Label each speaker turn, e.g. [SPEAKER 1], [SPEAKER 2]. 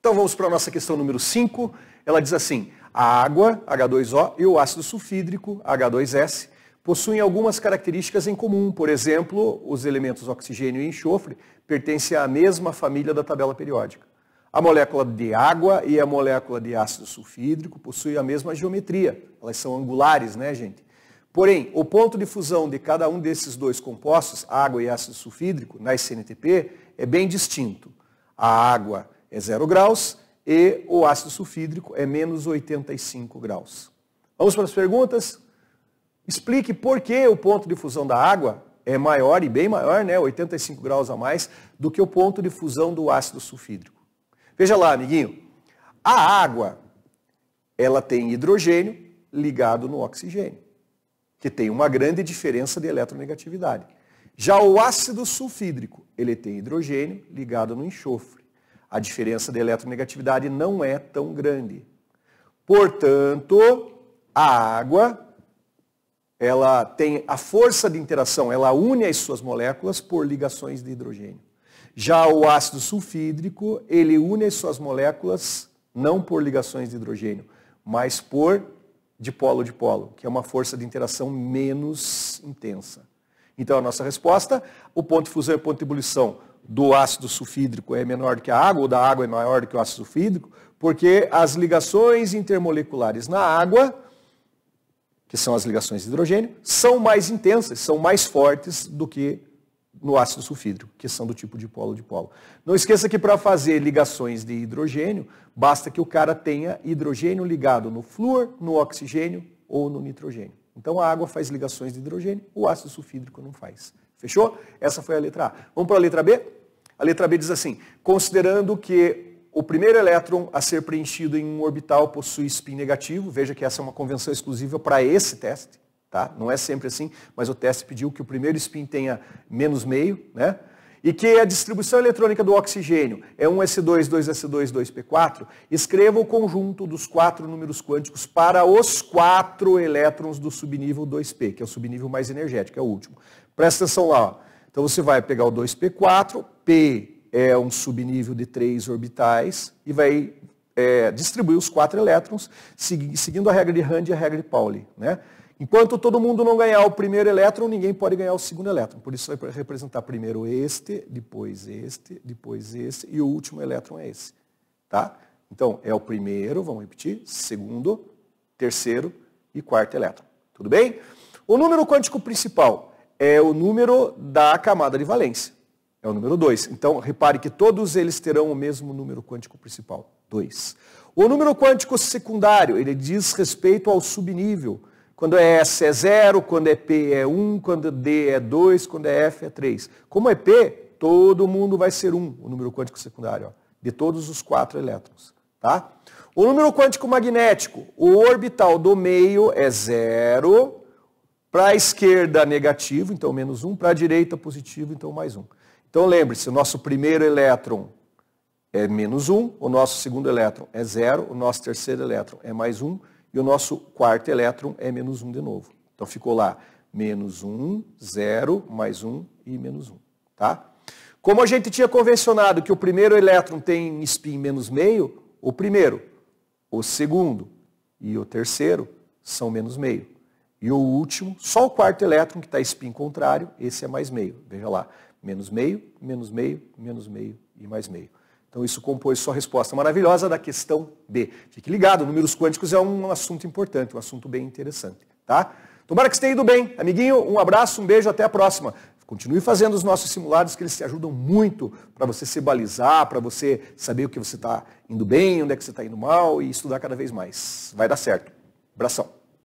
[SPEAKER 1] Então vamos para a nossa questão número 5. Ela diz assim: a água, H2O, e o ácido sulfídrico, H2S, possuem algumas características em comum. Por exemplo, os elementos oxigênio e enxofre pertencem à mesma família da tabela periódica. A molécula de água e a molécula de ácido sulfídrico possuem a mesma geometria. Elas são angulares, né, gente? Porém, o ponto de fusão de cada um desses dois compostos, água e ácido sulfídrico, na SNTP, é bem distinto. A água é 0 graus e o ácido sulfídrico é menos 85 graus. Vamos para as perguntas? Explique por que o ponto de fusão da água é maior e bem maior, né, 85 graus a mais, do que o ponto de fusão do ácido sulfídrico. Veja lá, amiguinho. A água, ela tem hidrogênio ligado no oxigênio, que tem uma grande diferença de eletronegatividade. Já o ácido sulfídrico, ele tem hidrogênio ligado no enxofre a diferença de eletronegatividade não é tão grande. Portanto, a água ela tem a força de interação, ela une as suas moléculas por ligações de hidrogênio. Já o ácido sulfídrico, ele une as suas moléculas não por ligações de hidrogênio, mas por dipolo dipolo, que é uma força de interação menos intensa. Então a nossa resposta, o ponto de fusão e é o ponto de ebulição do ácido sulfídrico é menor do que a água, ou da água é maior do que o ácido sulfídrico, porque as ligações intermoleculares na água, que são as ligações de hidrogênio, são mais intensas, são mais fortes do que no ácido sulfídrico, que são do tipo dipolo dipolo. Não esqueça que para fazer ligações de hidrogênio, basta que o cara tenha hidrogênio ligado no flúor, no oxigênio ou no nitrogênio. Então a água faz ligações de hidrogênio, o ácido sulfídrico não faz. Fechou? Essa foi a letra A. Vamos para a letra B? A letra B diz assim: considerando que o primeiro elétron a ser preenchido em um orbital possui spin negativo, veja que essa é uma convenção exclusiva para esse teste, tá? Não é sempre assim, mas o teste pediu que o primeiro spin tenha menos meio, né? e que a distribuição eletrônica do oxigênio é 1s2, 2s2, 2p4, escreva o conjunto dos quatro números quânticos para os quatro elétrons do subnível 2p, que é o subnível mais energético, é o último. Presta atenção lá. Ó. Então você vai pegar o 2p4, p é um subnível de três orbitais, e vai é, distribuir os quatro elétrons, seguindo a regra de Rand e a regra de Pauli. Né? Enquanto todo mundo não ganhar o primeiro elétron, ninguém pode ganhar o segundo elétron. Por isso vai representar primeiro este, depois este, depois esse e o último elétron é esse. Tá? Então, é o primeiro, vamos repetir, segundo, terceiro e quarto elétron. Tudo bem? O número quântico principal é o número da camada de valência. É o número 2. Então, repare que todos eles terão o mesmo número quântico principal, 2. O número quântico secundário, ele diz respeito ao subnível quando é S é 0, quando é P é 1, um, quando é D é 2, quando é F é 3. Como é P, todo mundo vai ser 1, um, o número quântico secundário, ó, de todos os quatro elétrons. Tá? O número quântico magnético, o orbital do meio é zero, para a esquerda negativo, então menos um, para a direita positivo, então mais um. Então lembre-se, o nosso primeiro elétron é menos um, o nosso segundo elétron é zero, o nosso terceiro elétron é mais um e o nosso quarto elétron é menos 1 de novo. Então ficou lá menos 1, 0, mais 1 e menos 1. Tá? Como a gente tinha convencionado que o primeiro elétron tem spin menos meio, o primeiro, o segundo e o terceiro são menos meio. E o último, só o quarto elétron que está spin contrário, esse é mais meio. Veja lá, menos meio, menos meio, menos meio e mais meio. Então isso compôs sua resposta maravilhosa da questão B. Fique ligado, números quânticos é um assunto importante, um assunto bem interessante, tá? Tomara que você tenha ido bem. Amiguinho, um abraço, um beijo, até a próxima. Continue fazendo os nossos simulados, que eles te ajudam muito para você se balizar, para você saber o que você está indo bem, onde é que você está indo mal e estudar cada vez mais. Vai dar certo. Abração.